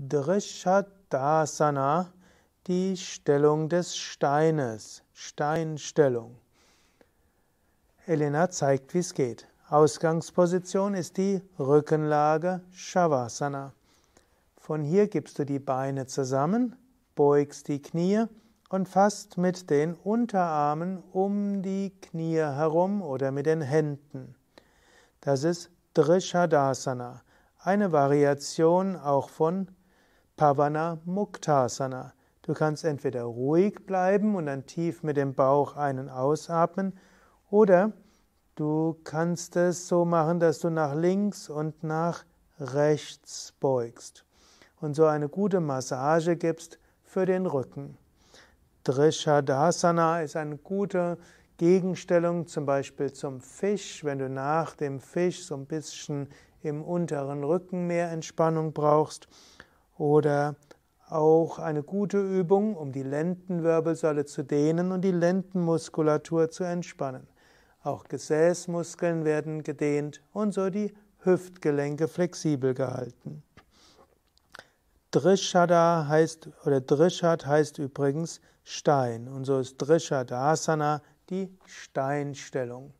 Drishadasana, die Stellung des Steines, Steinstellung. Elena zeigt, wie es geht. Ausgangsposition ist die Rückenlage Shavasana. Von hier gibst du die Beine zusammen, beugst die Knie und fasst mit den Unterarmen um die Knie herum oder mit den Händen. Das ist Drishadasana, eine Variation auch von Pavana Muktasana. Du kannst entweder ruhig bleiben und dann tief mit dem Bauch einen ausatmen oder du kannst es so machen, dass du nach links und nach rechts beugst und so eine gute Massage gibst für den Rücken. Drishadasana ist eine gute Gegenstellung zum Beispiel zum Fisch, wenn du nach dem Fisch so ein bisschen im unteren Rücken mehr Entspannung brauchst. Oder auch eine gute Übung, um die Lendenwirbelsäule zu dehnen und die Lendenmuskulatur zu entspannen. Auch Gesäßmuskeln werden gedehnt und so die Hüftgelenke flexibel gehalten. Drishada heißt, oder Drishad heißt übrigens Stein. Und so ist Drishadasana die Steinstellung.